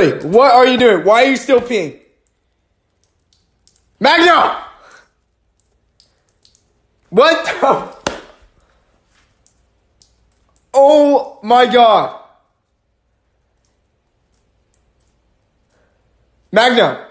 Wait, what are you doing? Why are you still peeing? Magno! What the? Oh my god. Magno.